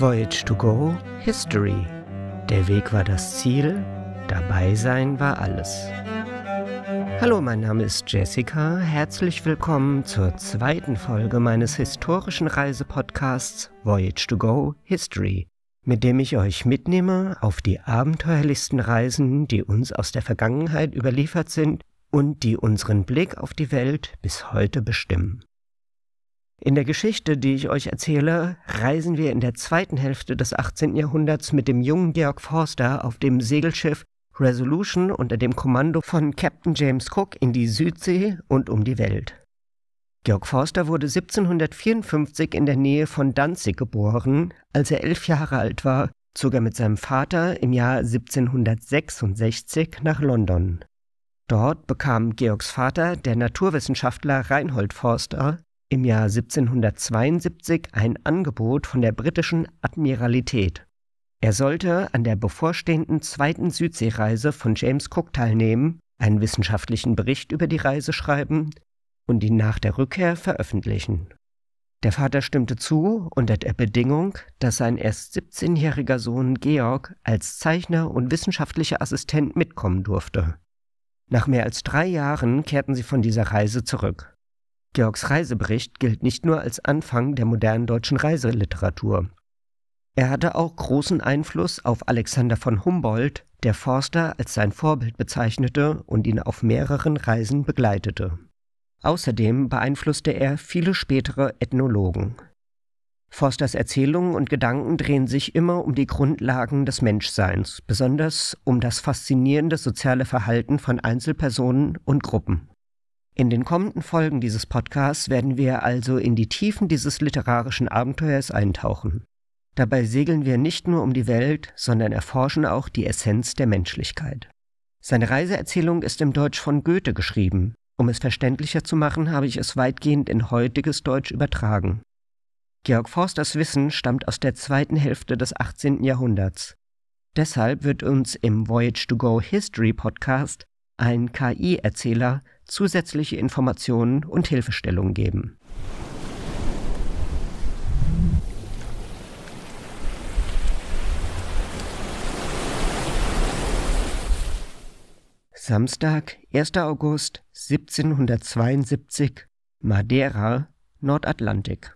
Voyage to Go History. Der Weg war das Ziel, dabei sein war alles. Hallo, mein Name ist Jessica. Herzlich willkommen zur zweiten Folge meines historischen Reisepodcasts Voyage to Go History, mit dem ich euch mitnehme auf die abenteuerlichsten Reisen, die uns aus der Vergangenheit überliefert sind und die unseren Blick auf die Welt bis heute bestimmen. In der Geschichte, die ich euch erzähle, reisen wir in der zweiten Hälfte des 18. Jahrhunderts mit dem jungen Georg Forster auf dem Segelschiff Resolution unter dem Kommando von Captain James Cook in die Südsee und um die Welt. Georg Forster wurde 1754 in der Nähe von Danzig geboren. Als er elf Jahre alt war, zog er mit seinem Vater im Jahr 1766 nach London. Dort bekam Georgs Vater, der Naturwissenschaftler Reinhold Forster, im Jahr 1772 ein Angebot von der britischen Admiralität. Er sollte an der bevorstehenden zweiten Südseereise von James Cook teilnehmen, einen wissenschaftlichen Bericht über die Reise schreiben und ihn nach der Rückkehr veröffentlichen. Der Vater stimmte zu unter der Bedingung, dass sein erst 17-jähriger Sohn Georg als Zeichner und wissenschaftlicher Assistent mitkommen durfte. Nach mehr als drei Jahren kehrten sie von dieser Reise zurück. Georgs Reisebericht gilt nicht nur als Anfang der modernen deutschen Reiseliteratur. Er hatte auch großen Einfluss auf Alexander von Humboldt, der Forster als sein Vorbild bezeichnete und ihn auf mehreren Reisen begleitete. Außerdem beeinflusste er viele spätere Ethnologen. Forsters Erzählungen und Gedanken drehen sich immer um die Grundlagen des Menschseins, besonders um das faszinierende soziale Verhalten von Einzelpersonen und Gruppen. In den kommenden Folgen dieses Podcasts werden wir also in die Tiefen dieses literarischen Abenteuers eintauchen. Dabei segeln wir nicht nur um die Welt, sondern erforschen auch die Essenz der Menschlichkeit. Seine Reiseerzählung ist im Deutsch von Goethe geschrieben. Um es verständlicher zu machen, habe ich es weitgehend in heutiges Deutsch übertragen. Georg Forsters Wissen stammt aus der zweiten Hälfte des 18. Jahrhunderts. Deshalb wird uns im Voyage to Go History Podcast ein KI-Erzähler zusätzliche Informationen und Hilfestellungen geben. Samstag, 1. August 1772, Madeira, Nordatlantik.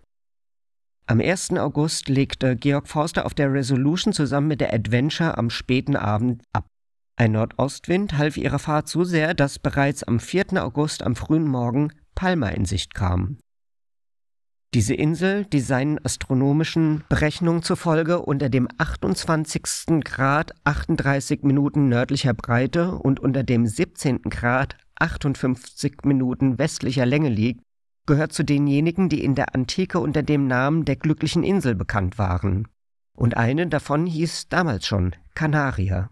Am 1. August legte Georg Forster auf der Resolution zusammen mit der Adventure am späten Abend ab. Ein Nordostwind half ihrer Fahrt so sehr, dass bereits am 4. August am frühen Morgen Palma in Sicht kam. Diese Insel, die seinen astronomischen Berechnungen zufolge unter dem 28. Grad 38 Minuten nördlicher Breite und unter dem 17. Grad 58 Minuten westlicher Länge liegt, gehört zu denjenigen, die in der Antike unter dem Namen der glücklichen Insel bekannt waren. Und eine davon hieß damals schon Kanarier.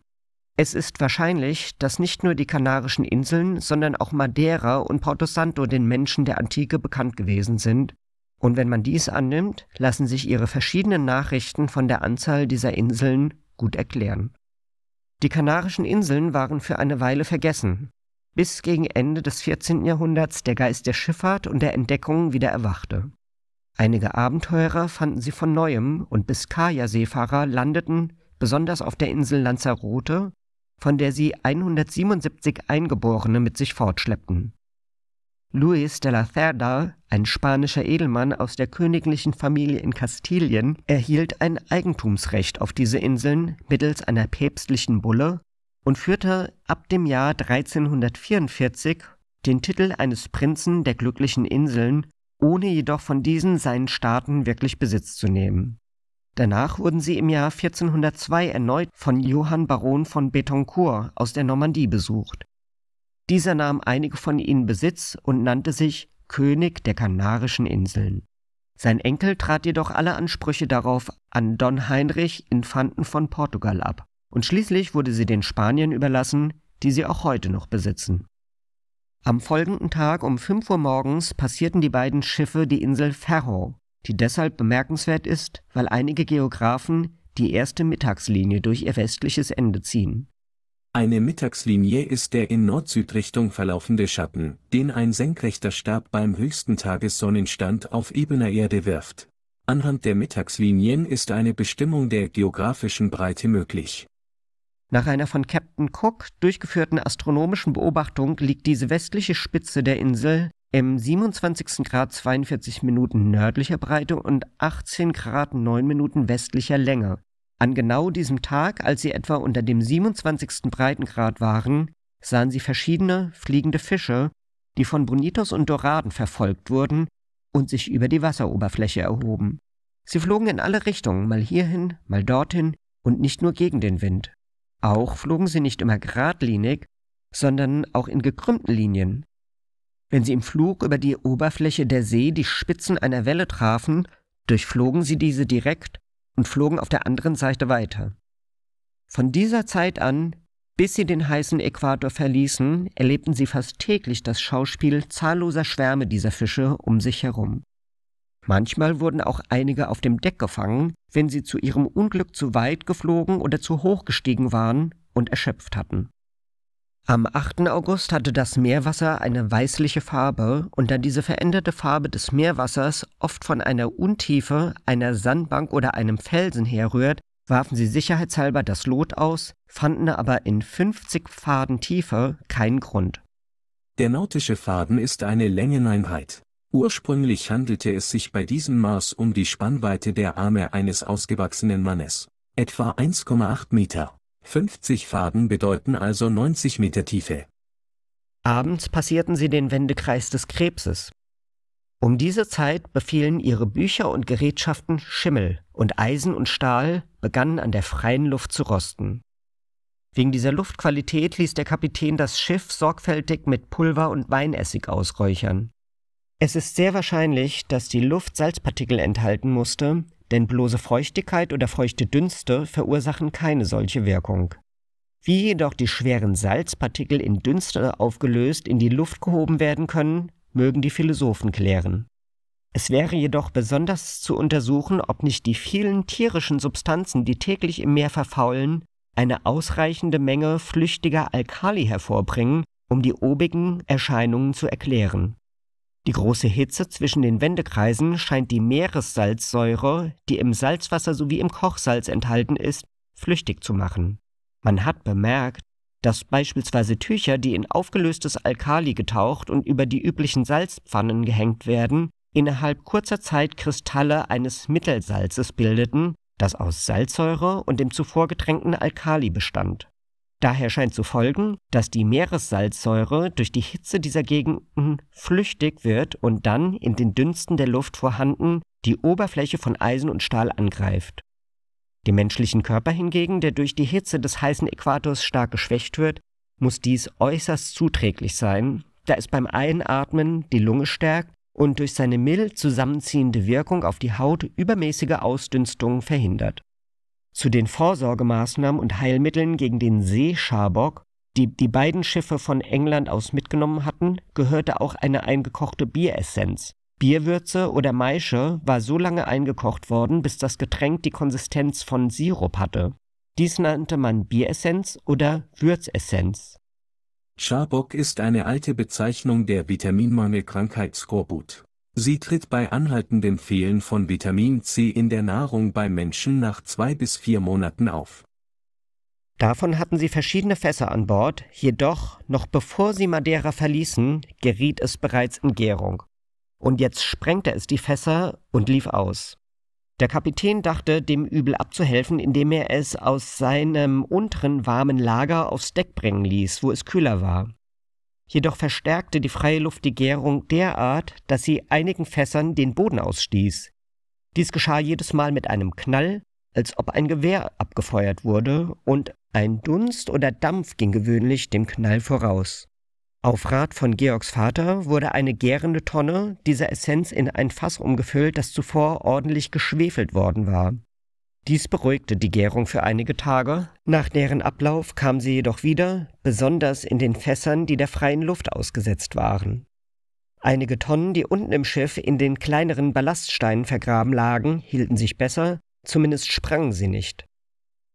Es ist wahrscheinlich, dass nicht nur die Kanarischen Inseln, sondern auch Madeira und Porto Santo den Menschen der Antike bekannt gewesen sind, und wenn man dies annimmt, lassen sich ihre verschiedenen Nachrichten von der Anzahl dieser Inseln gut erklären. Die Kanarischen Inseln waren für eine Weile vergessen, bis gegen Ende des 14. Jahrhunderts der Geist der Schifffahrt und der Entdeckung wieder erwachte. Einige Abenteurer fanden sie von neuem und Biskaya-Seefahrer landeten, besonders auf der Insel Lanzarote, von der sie 177 Eingeborene mit sich fortschleppten. Luis de la Cerda, ein spanischer Edelmann aus der königlichen Familie in Kastilien, erhielt ein Eigentumsrecht auf diese Inseln mittels einer päpstlichen Bulle und führte ab dem Jahr 1344 den Titel eines Prinzen der glücklichen Inseln, ohne jedoch von diesen seinen Staaten wirklich Besitz zu nehmen. Danach wurden sie im Jahr 1402 erneut von Johann Baron von Betoncourt aus der Normandie besucht. Dieser nahm einige von ihnen Besitz und nannte sich König der Kanarischen Inseln. Sein Enkel trat jedoch alle Ansprüche darauf an Don Heinrich Infanten von Portugal ab und schließlich wurde sie den Spaniern überlassen, die sie auch heute noch besitzen. Am folgenden Tag um 5 Uhr morgens passierten die beiden Schiffe die Insel Ferro, die deshalb bemerkenswert ist, weil einige Geographen die erste Mittagslinie durch ihr westliches Ende ziehen. Eine Mittagslinie ist der in Nord-Süd-Richtung verlaufende Schatten, den ein senkrechter Stab beim höchsten Tagessonnenstand auf ebener Erde wirft. Anhand der Mittagslinien ist eine Bestimmung der geografischen Breite möglich. Nach einer von Captain Cook durchgeführten astronomischen Beobachtung liegt diese westliche Spitze der Insel im 27 Grad 42 Minuten nördlicher Breite und 18 Grad 9 Minuten westlicher Länge. An genau diesem Tag, als sie etwa unter dem 27. Breitengrad waren, sahen sie verschiedene fliegende Fische, die von Bonitos und Doraden verfolgt wurden und sich über die Wasseroberfläche erhoben. Sie flogen in alle Richtungen, mal hierhin, mal dorthin und nicht nur gegen den Wind. Auch flogen sie nicht immer geradlinig, sondern auch in gekrümmten Linien, wenn sie im Flug über die Oberfläche der See die Spitzen einer Welle trafen, durchflogen sie diese direkt und flogen auf der anderen Seite weiter. Von dieser Zeit an, bis sie den heißen Äquator verließen, erlebten sie fast täglich das Schauspiel zahlloser Schwärme dieser Fische um sich herum. Manchmal wurden auch einige auf dem Deck gefangen, wenn sie zu ihrem Unglück zu weit geflogen oder zu hoch gestiegen waren und erschöpft hatten. Am 8. August hatte das Meerwasser eine weißliche Farbe und da diese veränderte Farbe des Meerwassers oft von einer Untiefe, einer Sandbank oder einem Felsen herrührt, warfen sie sicherheitshalber das Lot aus, fanden aber in 50 Faden Tiefe keinen Grund. Der nautische Faden ist eine Längeneinheit. Ursprünglich handelte es sich bei diesem Maß um die Spannweite der Arme eines ausgewachsenen Mannes, etwa 1,8 Meter. 50 Faden bedeuten also 90 Meter Tiefe. Abends passierten sie den Wendekreis des Krebses. Um diese Zeit befielen ihre Bücher und Gerätschaften Schimmel, und Eisen und Stahl begannen an der freien Luft zu rosten. Wegen dieser Luftqualität ließ der Kapitän das Schiff sorgfältig mit Pulver und Weinessig ausräuchern. Es ist sehr wahrscheinlich, dass die Luft Salzpartikel enthalten musste, denn bloße Feuchtigkeit oder feuchte Dünste verursachen keine solche Wirkung. Wie jedoch die schweren Salzpartikel in Dünste aufgelöst in die Luft gehoben werden können, mögen die Philosophen klären. Es wäre jedoch besonders zu untersuchen, ob nicht die vielen tierischen Substanzen, die täglich im Meer verfaulen, eine ausreichende Menge flüchtiger Alkali hervorbringen, um die obigen Erscheinungen zu erklären. Die große Hitze zwischen den Wendekreisen scheint die Meeressalzsäure, die im Salzwasser sowie im Kochsalz enthalten ist, flüchtig zu machen. Man hat bemerkt, dass beispielsweise Tücher, die in aufgelöstes Alkali getaucht und über die üblichen Salzpfannen gehängt werden, innerhalb kurzer Zeit Kristalle eines Mittelsalzes bildeten, das aus Salzsäure und dem zuvor getränkten Alkali bestand. Daher scheint zu folgen, dass die Meeressalzsäure durch die Hitze dieser Gegenden flüchtig wird und dann in den Dünsten der Luft vorhanden die Oberfläche von Eisen und Stahl angreift. Dem menschlichen Körper hingegen, der durch die Hitze des heißen Äquators stark geschwächt wird, muss dies äußerst zuträglich sein, da es beim Einatmen die Lunge stärkt und durch seine mild zusammenziehende Wirkung auf die Haut übermäßige Ausdünstungen verhindert. Zu den Vorsorgemaßnahmen und Heilmitteln gegen den Seeschabock, die die beiden Schiffe von England aus mitgenommen hatten, gehörte auch eine eingekochte Bieressenz. Bierwürze oder Maische war so lange eingekocht worden, bis das Getränk die Konsistenz von Sirup hatte. Dies nannte man Bieressenz oder Würzessenz. Schabock ist eine alte Bezeichnung der Vitaminmangelkrankheit Skorbut. Sie tritt bei anhaltendem Fehlen von Vitamin C in der Nahrung bei Menschen nach zwei bis vier Monaten auf. Davon hatten sie verschiedene Fässer an Bord, jedoch, noch bevor sie Madeira verließen, geriet es bereits in Gärung. Und jetzt sprengte es die Fässer und lief aus. Der Kapitän dachte, dem Übel abzuhelfen, indem er es aus seinem unteren warmen Lager aufs Deck bringen ließ, wo es kühler war. Jedoch verstärkte die freie Luft die Gärung derart, dass sie einigen Fässern den Boden ausstieß. Dies geschah jedes Mal mit einem Knall, als ob ein Gewehr abgefeuert wurde, und ein Dunst oder Dampf ging gewöhnlich dem Knall voraus. Auf Rat von Georgs Vater wurde eine gärende Tonne dieser Essenz in ein Fass umgefüllt, das zuvor ordentlich geschwefelt worden war. Dies beruhigte die Gärung für einige Tage, nach deren Ablauf kam sie jedoch wieder, besonders in den Fässern, die der freien Luft ausgesetzt waren. Einige Tonnen, die unten im Schiff in den kleineren Ballaststeinen vergraben lagen, hielten sich besser, zumindest sprangen sie nicht.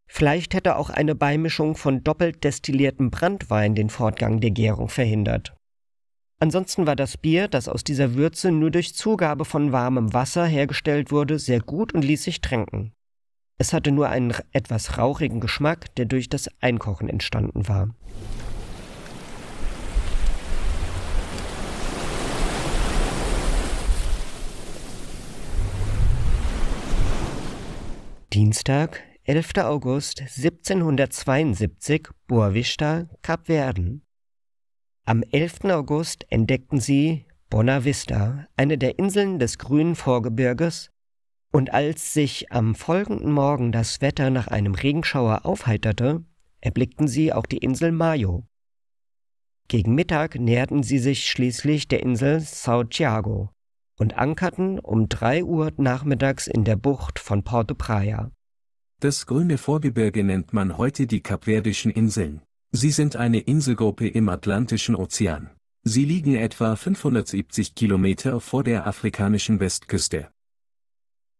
Vielleicht hätte auch eine Beimischung von doppelt destilliertem Brandwein den Fortgang der Gärung verhindert. Ansonsten war das Bier, das aus dieser Würze nur durch Zugabe von warmem Wasser hergestellt wurde, sehr gut und ließ sich tränken. Es hatte nur einen etwas rauchigen Geschmack, der durch das Einkochen entstanden war. Dienstag, 11. August 1772, Boavista, Kapverden. Am 11. August entdeckten sie Bonavista, eine der Inseln des grünen Vorgebirges, und als sich am folgenden Morgen das Wetter nach einem Regenschauer aufheiterte, erblickten sie auch die Insel Mayo. Gegen Mittag näherten sie sich schließlich der Insel Santiago und ankerten um 3 Uhr nachmittags in der Bucht von Porto Praia. Das grüne Vorgebirge nennt man heute die Kapverdischen Inseln. Sie sind eine Inselgruppe im Atlantischen Ozean. Sie liegen etwa 570 Kilometer vor der afrikanischen Westküste.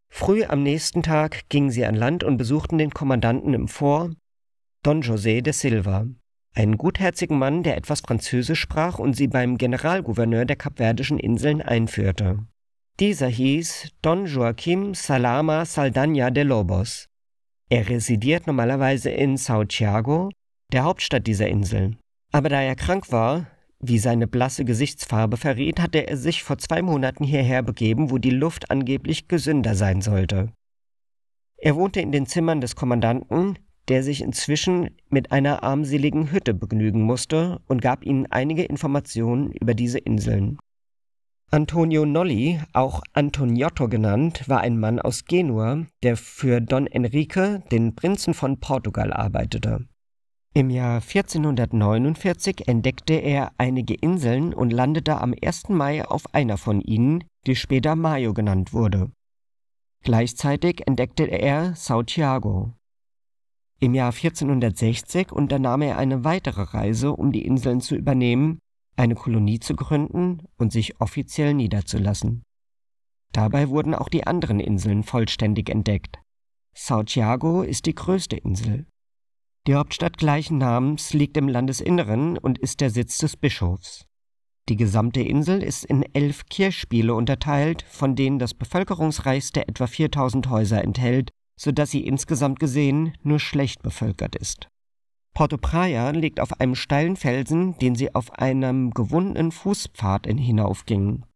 Früh am nächsten Tag gingen sie an Land und besuchten den Kommandanten im Fort, Don José de Silva, einen gutherzigen Mann, der etwas Französisch sprach und sie beim Generalgouverneur der Kapverdischen Inseln einführte. Dieser hieß Don Joaquim Salama Saldana de Lobos. Er residiert normalerweise in Santiago, der Hauptstadt dieser Inseln. Aber da er krank war, wie seine blasse Gesichtsfarbe verriet, hatte er sich vor zwei Monaten hierher begeben, wo die Luft angeblich gesünder sein sollte. Er wohnte in den Zimmern des Kommandanten, der sich inzwischen mit einer armseligen Hütte begnügen musste und gab ihnen einige Informationen über diese Inseln. Antonio Nolli, auch Antoniotto genannt, war ein Mann aus Genua, der für Don Enrique, den Prinzen von Portugal, arbeitete. Im Jahr 1449 entdeckte er einige Inseln und landete am 1. Mai auf einer von ihnen, die später Mayo genannt wurde. Gleichzeitig entdeckte er Santiago. Im Jahr 1460 unternahm er eine weitere Reise, um die Inseln zu übernehmen, eine Kolonie zu gründen und sich offiziell niederzulassen. Dabei wurden auch die anderen Inseln vollständig entdeckt. Santiago ist die größte Insel. Die Hauptstadt gleichen Namens liegt im Landesinneren und ist der Sitz des Bischofs. Die gesamte Insel ist in elf Kirchspiele unterteilt, von denen das bevölkerungsreichste etwa 4000 Häuser enthält, sodass sie insgesamt gesehen nur schlecht bevölkert ist. Porto Praia liegt auf einem steilen Felsen, den sie auf einem gewundenen Fußpfad hinaufgingen.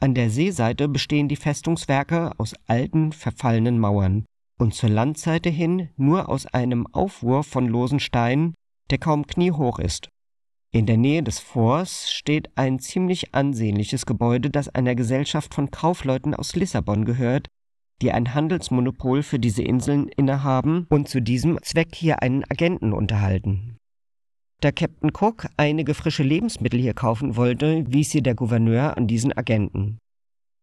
An der Seeseite bestehen die Festungswerke aus alten, verfallenen Mauern und zur Landseite hin nur aus einem Aufwurf von losen Steinen, der kaum kniehoch ist. In der Nähe des Forts steht ein ziemlich ansehnliches Gebäude, das einer Gesellschaft von Kaufleuten aus Lissabon gehört, die ein Handelsmonopol für diese Inseln innehaben und zu diesem Zweck hier einen Agenten unterhalten. Da Captain Cook einige frische Lebensmittel hier kaufen wollte, wies sie der Gouverneur an diesen Agenten.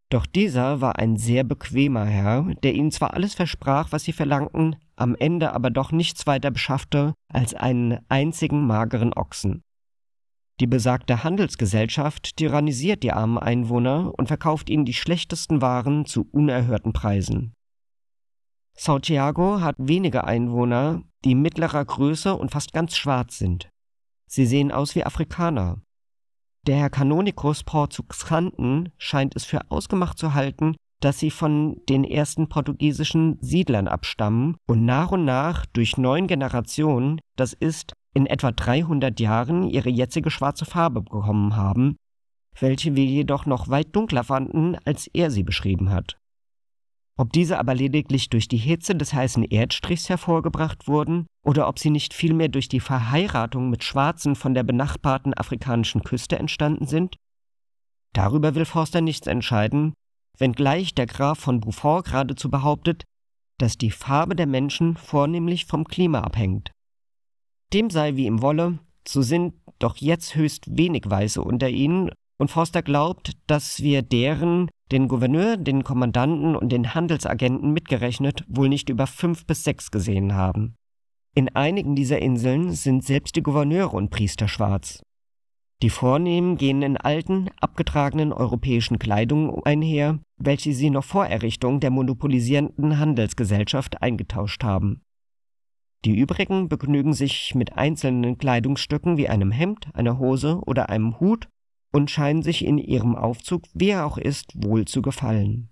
Doch dieser war ein sehr bequemer Herr, der ihnen zwar alles versprach, was sie verlangten, am Ende aber doch nichts weiter beschaffte als einen einzigen mageren Ochsen. Die besagte Handelsgesellschaft tyrannisiert die armen Einwohner und verkauft ihnen die schlechtesten Waren zu unerhörten Preisen. Santiago hat wenige Einwohner, die mittlerer Größe und fast ganz schwarz sind. Sie sehen aus wie Afrikaner, der Herr Kanonikus Portuxanten scheint es für ausgemacht zu halten, dass sie von den ersten portugiesischen Siedlern abstammen und nach und nach durch neun Generationen, das ist in etwa 300 Jahren, ihre jetzige schwarze Farbe bekommen haben, welche wir jedoch noch weit dunkler fanden, als er sie beschrieben hat. Ob diese aber lediglich durch die Hitze des heißen Erdstrichs hervorgebracht wurden oder ob sie nicht vielmehr durch die Verheiratung mit Schwarzen von der benachbarten afrikanischen Küste entstanden sind? Darüber will Forster nichts entscheiden, wenngleich der Graf von Buffon geradezu behauptet, dass die Farbe der Menschen vornehmlich vom Klima abhängt. Dem sei wie ihm wolle, so sind doch jetzt höchst wenig Weiße unter ihnen, und Forster glaubt, dass wir deren den Gouverneur, den Kommandanten und den Handelsagenten mitgerechnet, wohl nicht über fünf bis sechs gesehen haben. In einigen dieser Inseln sind selbst die Gouverneure und Priester schwarz. Die Vornehmen gehen in alten, abgetragenen europäischen Kleidungen einher, welche sie noch vor Errichtung der monopolisierenden Handelsgesellschaft eingetauscht haben. Die übrigen begnügen sich mit einzelnen Kleidungsstücken wie einem Hemd, einer Hose oder einem Hut und scheinen sich in ihrem Aufzug, wer auch ist, wohl zu gefallen.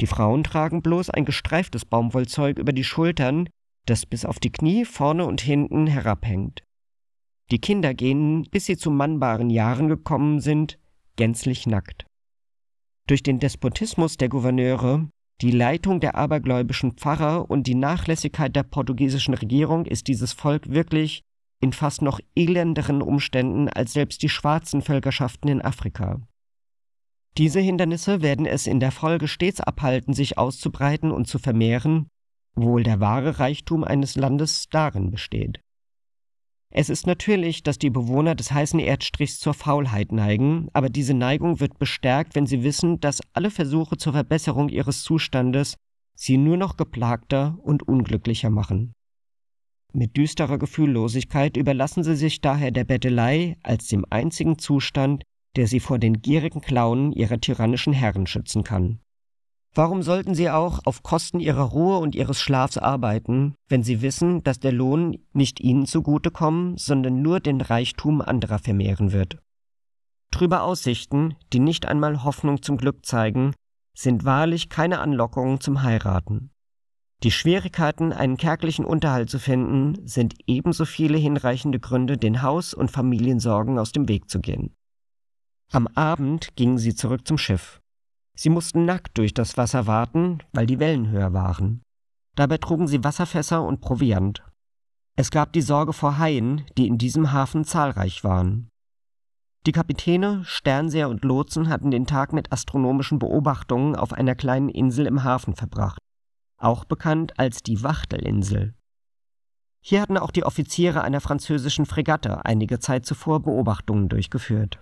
Die Frauen tragen bloß ein gestreiftes Baumwollzeug über die Schultern, das bis auf die Knie vorne und hinten herabhängt. Die Kinder gehen, bis sie zu mannbaren Jahren gekommen sind, gänzlich nackt. Durch den Despotismus der Gouverneure, die Leitung der abergläubischen Pfarrer und die Nachlässigkeit der portugiesischen Regierung ist dieses Volk wirklich in fast noch elenderen Umständen als selbst die schwarzen Völkerschaften in Afrika. Diese Hindernisse werden es in der Folge stets abhalten, sich auszubreiten und zu vermehren, obwohl der wahre Reichtum eines Landes darin besteht. Es ist natürlich, dass die Bewohner des heißen Erdstrichs zur Faulheit neigen, aber diese Neigung wird bestärkt, wenn sie wissen, dass alle Versuche zur Verbesserung ihres Zustandes sie nur noch geplagter und unglücklicher machen. Mit düsterer Gefühllosigkeit überlassen sie sich daher der Bettelei als dem einzigen Zustand, der sie vor den gierigen Klauen ihrer tyrannischen Herren schützen kann. Warum sollten sie auch auf Kosten ihrer Ruhe und ihres Schlafs arbeiten, wenn sie wissen, dass der Lohn nicht ihnen zugutekommen, sondern nur den Reichtum anderer vermehren wird? Trübe Aussichten, die nicht einmal Hoffnung zum Glück zeigen, sind wahrlich keine Anlockungen zum Heiraten. Die Schwierigkeiten, einen kärglichen Unterhalt zu finden, sind ebenso viele hinreichende Gründe, den Haus- und Familiensorgen aus dem Weg zu gehen. Am Abend gingen sie zurück zum Schiff. Sie mussten nackt durch das Wasser warten, weil die Wellen höher waren. Dabei trugen sie Wasserfässer und Proviant. Es gab die Sorge vor Haien, die in diesem Hafen zahlreich waren. Die Kapitäne, Sternseher und Lotsen hatten den Tag mit astronomischen Beobachtungen auf einer kleinen Insel im Hafen verbracht auch bekannt als die Wachtelinsel. Hier hatten auch die Offiziere einer französischen Fregatte einige Zeit zuvor Beobachtungen durchgeführt.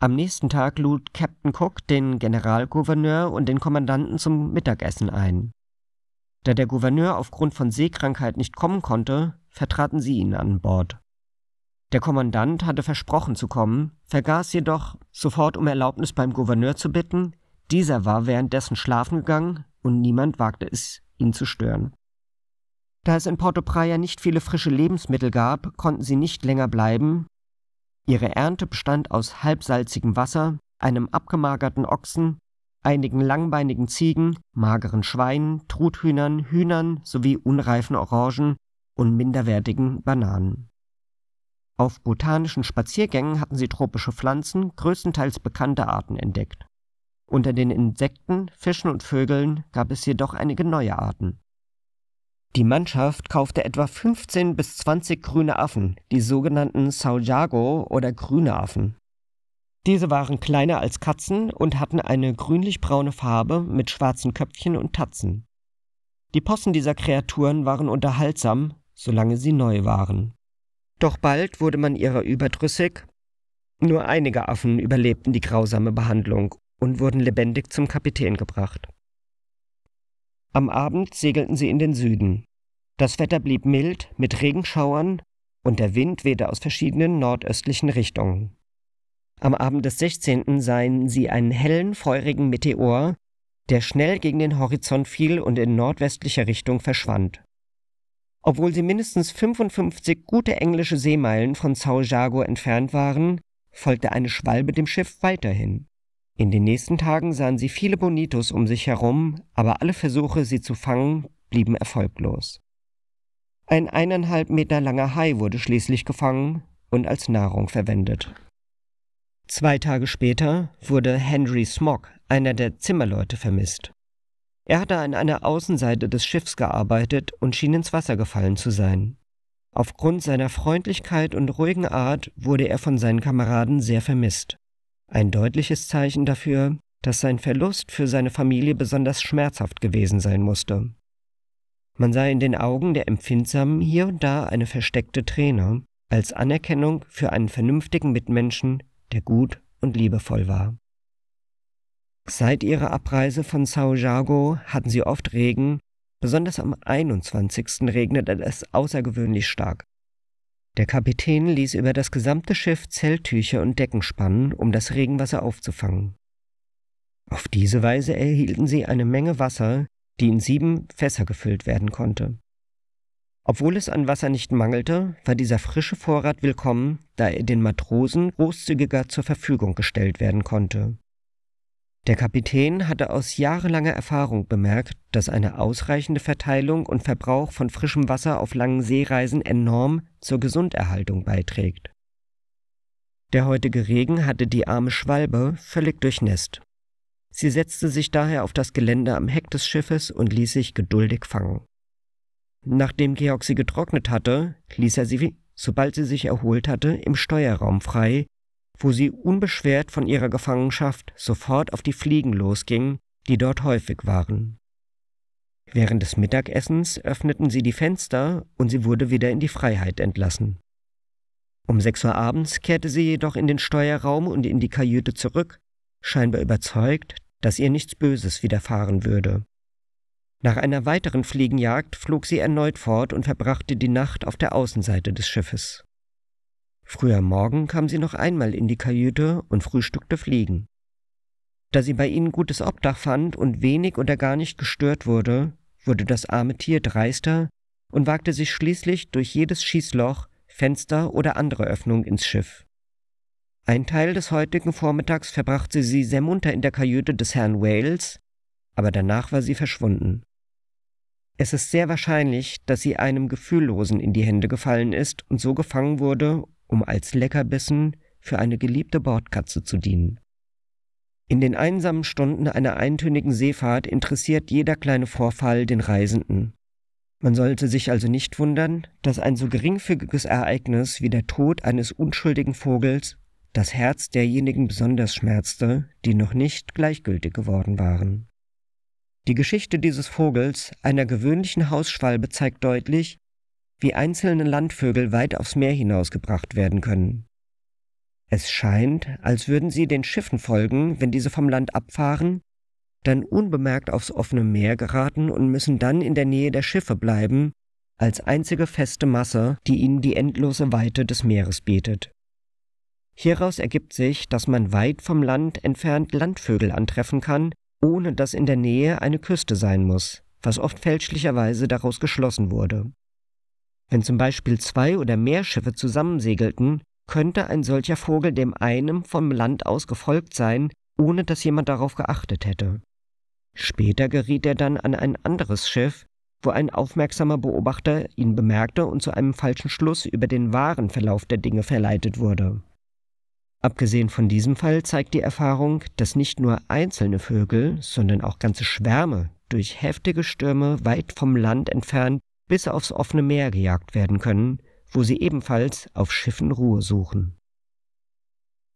Am nächsten Tag lud Captain Cook den Generalgouverneur und den Kommandanten zum Mittagessen ein. Da der Gouverneur aufgrund von Seekrankheit nicht kommen konnte, vertraten sie ihn an Bord. Der Kommandant hatte versprochen zu kommen, vergaß jedoch, sofort um Erlaubnis beim Gouverneur zu bitten, dieser war währenddessen schlafen gegangen und niemand wagte es, ihn zu stören. Da es in Porto Praia nicht viele frische Lebensmittel gab, konnten sie nicht länger bleiben. Ihre Ernte bestand aus halbsalzigem Wasser, einem abgemagerten Ochsen, einigen langbeinigen Ziegen, mageren Schweinen, Truthühnern, Hühnern sowie unreifen Orangen und minderwertigen Bananen. Auf botanischen Spaziergängen hatten sie tropische Pflanzen, größtenteils bekannte Arten entdeckt. Unter den Insekten, Fischen und Vögeln gab es jedoch einige neue Arten. Die Mannschaft kaufte etwa 15 bis 20 grüne Affen, die sogenannten Saujago oder grüne Affen. Diese waren kleiner als Katzen und hatten eine grünlich-braune Farbe mit schwarzen Köpfchen und Tatzen. Die Possen dieser Kreaturen waren unterhaltsam, solange sie neu waren. Doch bald wurde man ihrer überdrüssig. Nur einige Affen überlebten die grausame Behandlung und wurden lebendig zum Kapitän gebracht. Am Abend segelten sie in den Süden. Das Wetter blieb mild mit Regenschauern und der Wind wehte aus verschiedenen nordöstlichen Richtungen. Am Abend des 16. sahen sie einen hellen, feurigen Meteor, der schnell gegen den Horizont fiel und in nordwestlicher Richtung verschwand. Obwohl sie mindestens 55 gute englische Seemeilen von São Jago entfernt waren, folgte eine Schwalbe dem Schiff weiterhin. In den nächsten Tagen sahen sie viele Bonitos um sich herum, aber alle Versuche, sie zu fangen, blieben erfolglos. Ein eineinhalb Meter langer Hai wurde schließlich gefangen und als Nahrung verwendet. Zwei Tage später wurde Henry Smog, einer der Zimmerleute, vermisst. Er hatte an einer Außenseite des Schiffs gearbeitet und schien ins Wasser gefallen zu sein. Aufgrund seiner Freundlichkeit und ruhigen Art wurde er von seinen Kameraden sehr vermisst. Ein deutliches Zeichen dafür, dass sein Verlust für seine Familie besonders schmerzhaft gewesen sein musste. Man sah in den Augen der Empfindsamen hier und da eine versteckte Träne, als Anerkennung für einen vernünftigen Mitmenschen, der gut und liebevoll war. Seit ihrer Abreise von São Jago hatten sie oft Regen, besonders am 21. regnete es außergewöhnlich stark. Der Kapitän ließ über das gesamte Schiff Zelttücher und Decken spannen, um das Regenwasser aufzufangen. Auf diese Weise erhielten sie eine Menge Wasser, die in sieben Fässer gefüllt werden konnte. Obwohl es an Wasser nicht mangelte, war dieser frische Vorrat willkommen, da er den Matrosen großzügiger zur Verfügung gestellt werden konnte. Der Kapitän hatte aus jahrelanger Erfahrung bemerkt, dass eine ausreichende Verteilung und Verbrauch von frischem Wasser auf langen Seereisen enorm zur Gesunderhaltung beiträgt. Der heutige Regen hatte die arme Schwalbe völlig durchnässt. Sie setzte sich daher auf das Gelände am Heck des Schiffes und ließ sich geduldig fangen. Nachdem Georg sie getrocknet hatte, ließ er sie, sobald sie sich erholt hatte, im Steuerraum frei, wo sie unbeschwert von ihrer Gefangenschaft sofort auf die Fliegen losging, die dort häufig waren. Während des Mittagessens öffneten sie die Fenster und sie wurde wieder in die Freiheit entlassen. Um sechs Uhr abends kehrte sie jedoch in den Steuerraum und in die Kajüte zurück, scheinbar überzeugt, dass ihr nichts Böses widerfahren würde. Nach einer weiteren Fliegenjagd flog sie erneut fort und verbrachte die Nacht auf der Außenseite des Schiffes. Früh am Morgen kam sie noch einmal in die Kajüte und frühstückte Fliegen. Da sie bei ihnen gutes Obdach fand und wenig oder gar nicht gestört wurde, wurde das arme Tier dreister und wagte sich schließlich durch jedes Schießloch, Fenster oder andere Öffnung ins Schiff. Ein Teil des heutigen Vormittags verbrachte sie sehr munter in der Kajüte des Herrn Wales, aber danach war sie verschwunden. Es ist sehr wahrscheinlich, dass sie einem Gefühllosen in die Hände gefallen ist und so gefangen wurde um als Leckerbissen für eine geliebte Bordkatze zu dienen. In den einsamen Stunden einer eintönigen Seefahrt interessiert jeder kleine Vorfall den Reisenden. Man sollte sich also nicht wundern, dass ein so geringfügiges Ereignis wie der Tod eines unschuldigen Vogels das Herz derjenigen besonders schmerzte, die noch nicht gleichgültig geworden waren. Die Geschichte dieses Vogels, einer gewöhnlichen Hausschwalbe, zeigt deutlich, wie einzelne Landvögel weit aufs Meer hinausgebracht werden können. Es scheint, als würden sie den Schiffen folgen, wenn diese vom Land abfahren, dann unbemerkt aufs offene Meer geraten und müssen dann in der Nähe der Schiffe bleiben, als einzige feste Masse, die ihnen die endlose Weite des Meeres bietet. Hieraus ergibt sich, dass man weit vom Land entfernt Landvögel antreffen kann, ohne dass in der Nähe eine Küste sein muss, was oft fälschlicherweise daraus geschlossen wurde. Wenn zum Beispiel zwei oder mehr Schiffe zusammensegelten, könnte ein solcher Vogel dem einen vom Land aus gefolgt sein, ohne dass jemand darauf geachtet hätte. Später geriet er dann an ein anderes Schiff, wo ein aufmerksamer Beobachter ihn bemerkte und zu einem falschen Schluss über den wahren Verlauf der Dinge verleitet wurde. Abgesehen von diesem Fall zeigt die Erfahrung, dass nicht nur einzelne Vögel, sondern auch ganze Schwärme durch heftige Stürme weit vom Land entfernt bis aufs offene Meer gejagt werden können, wo sie ebenfalls auf Schiffen Ruhe suchen.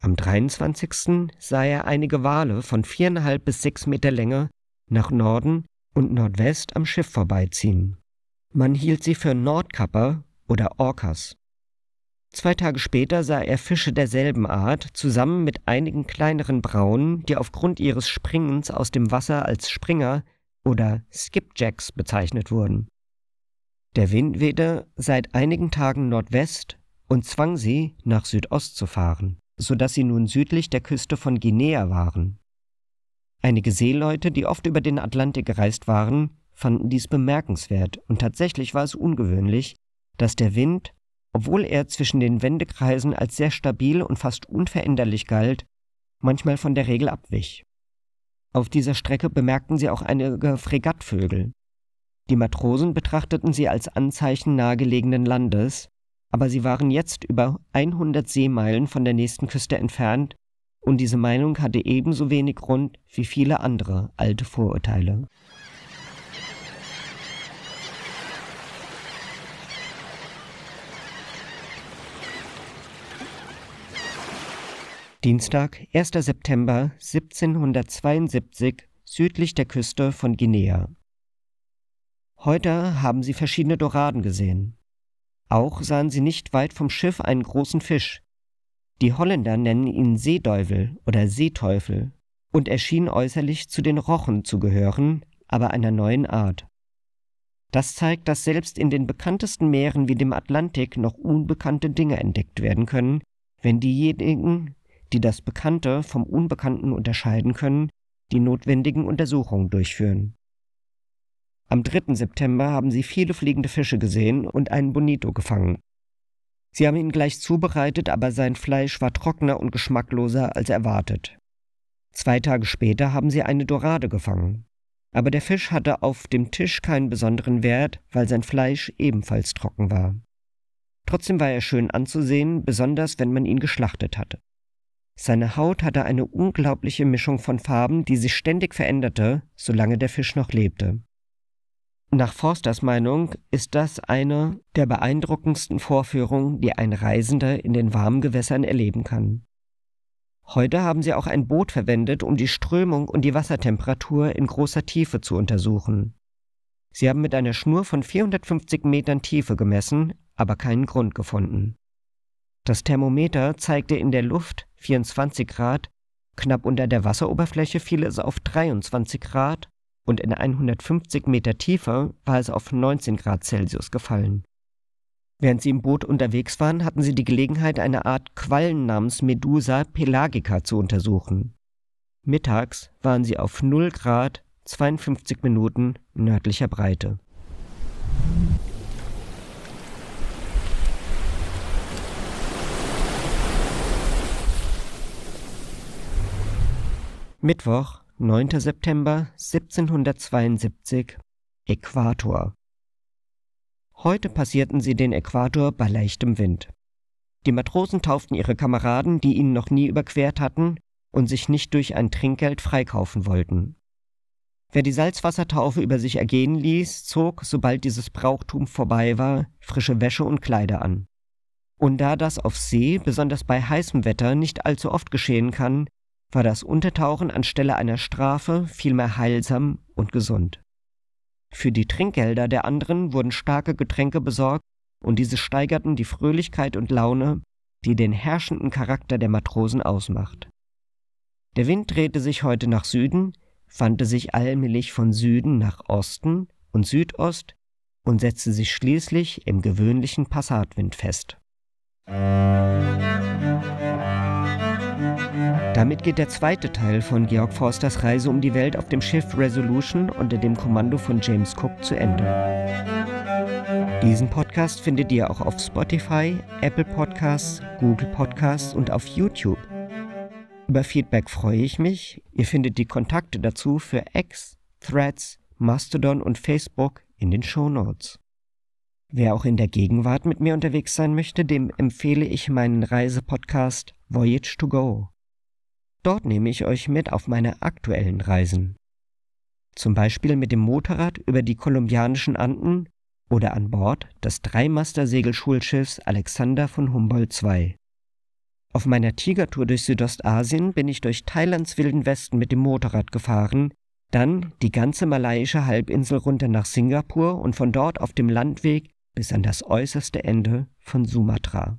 Am 23. sah er einige Wale von viereinhalb bis sechs Meter Länge nach Norden und Nordwest am Schiff vorbeiziehen. Man hielt sie für Nordkapper oder Orcas. Zwei Tage später sah er Fische derselben Art zusammen mit einigen kleineren Braunen, die aufgrund ihres Springens aus dem Wasser als Springer oder Skipjacks bezeichnet wurden. Der Wind wehte seit einigen Tagen Nordwest und zwang sie, nach Südost zu fahren, so dass sie nun südlich der Küste von Guinea waren. Einige Seeleute, die oft über den Atlantik gereist waren, fanden dies bemerkenswert, und tatsächlich war es ungewöhnlich, dass der Wind, obwohl er zwischen den Wendekreisen als sehr stabil und fast unveränderlich galt, manchmal von der Regel abwich. Auf dieser Strecke bemerkten sie auch einige Fregattvögel, die Matrosen betrachteten sie als Anzeichen nahegelegenen Landes, aber sie waren jetzt über 100 Seemeilen von der nächsten Küste entfernt und diese Meinung hatte ebenso wenig Grund wie viele andere alte Vorurteile. Dienstag, 1. September 1772, südlich der Küste von Guinea. Heute haben sie verschiedene Doraden gesehen. Auch sahen sie nicht weit vom Schiff einen großen Fisch. Die Holländer nennen ihn Seeteufel oder Seeteufel und er schien äußerlich zu den Rochen zu gehören, aber einer neuen Art. Das zeigt, dass selbst in den bekanntesten Meeren wie dem Atlantik noch unbekannte Dinge entdeckt werden können, wenn diejenigen, die das Bekannte vom Unbekannten unterscheiden können, die notwendigen Untersuchungen durchführen. Am 3. September haben sie viele fliegende Fische gesehen und einen Bonito gefangen. Sie haben ihn gleich zubereitet, aber sein Fleisch war trockener und geschmackloser als erwartet. Zwei Tage später haben sie eine Dorade gefangen. Aber der Fisch hatte auf dem Tisch keinen besonderen Wert, weil sein Fleisch ebenfalls trocken war. Trotzdem war er schön anzusehen, besonders wenn man ihn geschlachtet hatte. Seine Haut hatte eine unglaubliche Mischung von Farben, die sich ständig veränderte, solange der Fisch noch lebte. Nach Forsters Meinung ist das eine der beeindruckendsten Vorführungen, die ein Reisender in den warmen Gewässern erleben kann. Heute haben sie auch ein Boot verwendet, um die Strömung und die Wassertemperatur in großer Tiefe zu untersuchen. Sie haben mit einer Schnur von 450 Metern Tiefe gemessen, aber keinen Grund gefunden. Das Thermometer zeigte in der Luft 24 Grad, knapp unter der Wasseroberfläche fiel es auf 23 Grad und in 150 Meter Tiefe war es auf 19 Grad Celsius gefallen. Während sie im Boot unterwegs waren, hatten sie die Gelegenheit, eine Art Quallen namens Medusa pelagica zu untersuchen. Mittags waren sie auf 0 Grad 52 Minuten nördlicher Breite. Mittwoch, 9. September 1772 Äquator. Heute passierten sie den Äquator bei leichtem Wind. Die Matrosen tauften ihre Kameraden, die ihn noch nie überquert hatten und sich nicht durch ein Trinkgeld freikaufen wollten. Wer die Salzwassertaufe über sich ergehen ließ, zog, sobald dieses Brauchtum vorbei war, frische Wäsche und Kleider an. Und da das auf See, besonders bei heißem Wetter, nicht allzu oft geschehen kann, war das Untertauchen anstelle einer Strafe vielmehr heilsam und gesund. Für die Trinkgelder der anderen wurden starke Getränke besorgt und diese steigerten die Fröhlichkeit und Laune, die den herrschenden Charakter der Matrosen ausmacht. Der Wind drehte sich heute nach Süden, wandte sich allmählich von Süden nach Osten und Südost und setzte sich schließlich im gewöhnlichen Passatwind fest. Musik damit geht der zweite Teil von Georg Forsters Reise um die Welt auf dem Schiff Resolution unter dem Kommando von James Cook zu Ende. Diesen Podcast findet ihr auch auf Spotify, Apple Podcasts, Google Podcasts und auf YouTube. Über Feedback freue ich mich. Ihr findet die Kontakte dazu für X, Threads, Mastodon und Facebook in den Show Notes. Wer auch in der Gegenwart mit mir unterwegs sein möchte, dem empfehle ich meinen Reisepodcast Voyage to Go. Dort nehme ich euch mit auf meine aktuellen Reisen. Zum Beispiel mit dem Motorrad über die kolumbianischen Anden oder an Bord des Dreimaster-Segelschulschiffs Alexander von Humboldt II. Auf meiner Tigertour durch Südostasien bin ich durch Thailands wilden Westen mit dem Motorrad gefahren, dann die ganze malaiische Halbinsel runter nach Singapur und von dort auf dem Landweg bis an das äußerste Ende von Sumatra.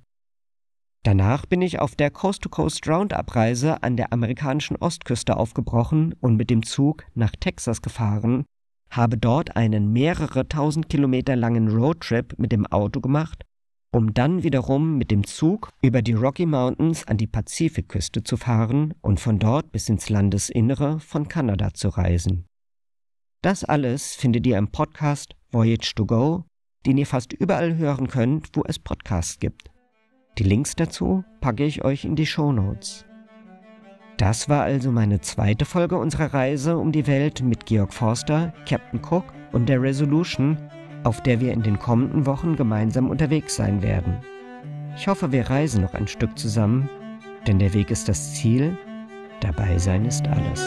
Danach bin ich auf der Coast-to-Coast-Roundup-Reise an der amerikanischen Ostküste aufgebrochen und mit dem Zug nach Texas gefahren, habe dort einen mehrere tausend Kilometer langen Roadtrip mit dem Auto gemacht, um dann wiederum mit dem Zug über die Rocky Mountains an die Pazifikküste zu fahren und von dort bis ins Landesinnere von Kanada zu reisen. Das alles findet ihr im Podcast Voyage to Go, den ihr fast überall hören könnt, wo es Podcasts gibt. Die Links dazu packe ich euch in die Show Notes. Das war also meine zweite Folge unserer Reise um die Welt mit Georg Forster, Captain Cook und der Resolution, auf der wir in den kommenden Wochen gemeinsam unterwegs sein werden. Ich hoffe, wir reisen noch ein Stück zusammen, denn der Weg ist das Ziel, dabei sein ist alles.